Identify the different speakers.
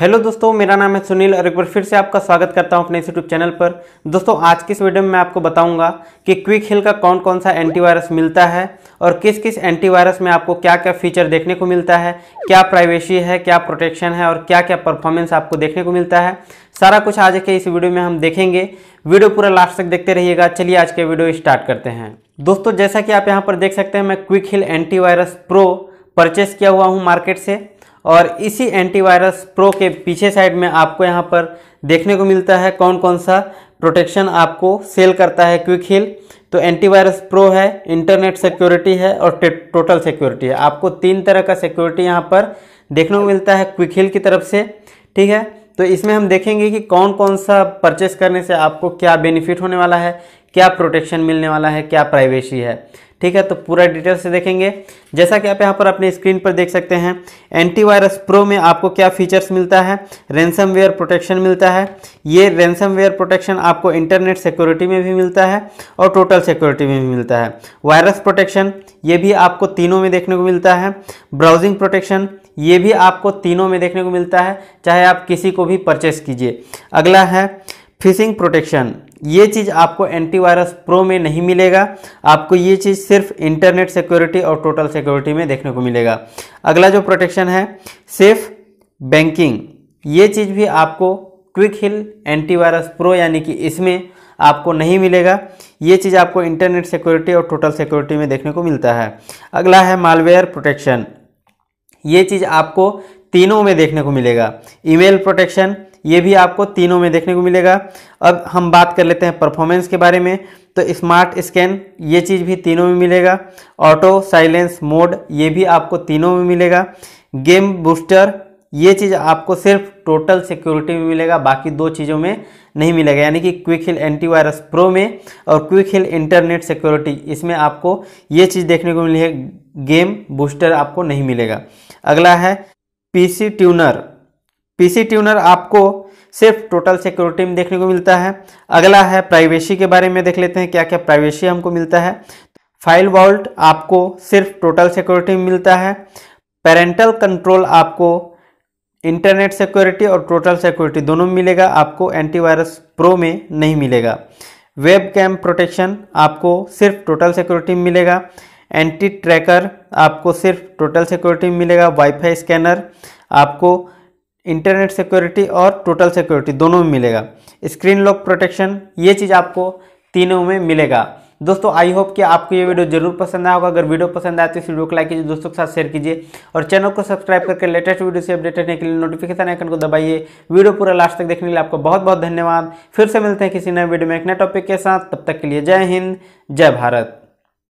Speaker 1: hello दोस्तों मेरा नाम है सुनील और एक बार फिर से आपका स्वागत करता हूं अपने इस यूट्यूब चैनल पर दोस्तों आज के इस वीडियो में मैं आपको बताऊंगा कि क्विक हिल का कौन कौन सा एंटीवायरस मिलता है और किस किस एंटीवायरस में आपको क्या क्या फीचर देखने को मिलता है क्या प्राइवेसी है क्या प्रोटेक्शन है और क्या क्या परफॉर्मेंस आपको देखने को मिलता है सारा कुछ आज के इस वीडियो में हम देखेंगे वीडियो पूरा लास्ट तक देखते रहिएगा चलिए आज के वीडियो स्टार्ट करते हैं दोस्तों जैसा कि आप यहाँ पर देख सकते हैं मैं Quick Heal antivirus pro purchase किया हुआ हूँ मार्केट से और इसी एंटीवायरस प्रो के पीछे साइड में आपको यहाँ पर देखने को मिलता है कौन कौन सा प्रोटेक्शन आपको सेल करता है क्विक हिल तो एंटीवायरस प्रो है इंटरनेट सिक्योरिटी है और टोटल सिक्योरिटी है आपको तीन तरह का सिक्योरिटी यहाँ पर देखने को मिलता है क्विक हिल की तरफ से ठीक है तो इसमें हम देखेंगे कि कौन कौन सा परचेस करने से आपको क्या बेनिफिट होने वाला है क्या प्रोटेक्शन मिलने वाला है क्या प्राइवेसी है ठीक है तो पूरा डिटेल से देखेंगे जैसा कि आप यहाँ पर अपने स्क्रीन पर देख सकते हैं एंटीवायरस प्रो में आपको क्या फीचर्स मिलता है रेंसम वेयर प्रोटेक्शन मिलता है ये रेंसम वेयर प्रोटेक्शन आपको इंटरनेट सिक्योरिटी में भी मिलता है और टोटल सिक्योरिटी में भी मिलता है वायरस प्रोटेक्शन ये भी आपको तीनों में देखने को मिलता है ब्राउजिंग प्रोटेक्शन ये भी आपको तीनों में देखने को मिलता है चाहे आप किसी को भी परचेस कीजिए अगला है फिशिंग प्रोटेक्शन ये चीज़ आपको एंटीवायरस प्रो में नहीं मिलेगा आपको ये चीज़ सिर्फ इंटरनेट सिक्योरिटी और टोटल सिक्योरिटी में देखने को मिलेगा अगला जो प्रोटेक्शन है सेफ बैंकिंग ये चीज़ भी आपको क्विक हिल एंटीवायरस प्रो यानी कि इसमें आपको नहीं मिलेगा ये चीज़ आपको इंटरनेट सिक्योरिटी और टोटल सिक्योरिटी में देखने को मिलता है अगला है मालवेयर प्रोटेक्शन ये चीज़ आपको तीनों में देखने को मिलेगा ईमेल प्रोटेक्शन ये भी आपको तीनों में देखने को मिलेगा अब हम बात कर लेते हैं परफॉर्मेंस के बारे में तो स्मार्ट स्कैन ये चीज़ भी तीनों में मिलेगा ऑटो साइलेंस मोड ये भी आपको तीनों में मिलेगा गेम बूस्टर ये चीज़ आपको सिर्फ टोटल सिक्योरिटी में मिलेगा बाकी दो चीज़ों में नहीं मिलेगा यानी कि क्विक हिल एंटीवायरस प्रो में और क्विक हिल इंटरनेट सिक्योरिटी इसमें आपको ये चीज़ देखने को मिली है गेम बूस्टर आपको नहीं मिलेगा अगला है पीसी ट्यूनर पीसी ट्यूनर आपको सिर्फ टोटल सिक्योरिटी में देखने को मिलता है अगला है प्राइवेसी के बारे में देख लेते हैं क्या क्या प्राइवेसी हमको मिलता है फाइल वॉल्ट आपको सिर्फ टोटल सिक्योरिटी में मिलता है पेरेंटल कंट्रोल आपको इंटरनेट सिक्योरिटी और टोटल सिक्योरिटी दोनों में मिलेगा आपको एंटीवायरस प्रो में नहीं मिलेगा वेब कैम प्रोटेक्शन आपको सिर्फ टोटल सिक्योरिटी में मिलेगा एंटी ट्रैकर आपको सिर्फ टोटल सिक्योरिटी में मिलेगा वाईफाई स्कैनर आपको इंटरनेट सिक्योरिटी और टोटल सिक्योरिटी दोनों में मिलेगा स्क्रीन लॉक प्रोटेक्शन ये चीज़ आपको तीनों में मिलेगा दोस्तों आई होप कि आपको ये वीडियो जरूर पसंद आया होगा अगर वीडियो पसंद आए तो इस वीडियो को लाइक कीजिए दोस्तों के साथ शेयर कीजिए और चैनल को सब्सक्राइब करके लेटेस्ट वीडियो से अपडेट रहने के लिए नोटिफिकेशन आइकन को दबाइए वीडियो पूरा लास्ट तक देखने के लिए आपको बहुत बहुत धन्यवाद फिर से मिलते हैं किसी नए वीडियो में एक नए टॉपिक के साथ तब तक के लिए जय हिंद जय भारत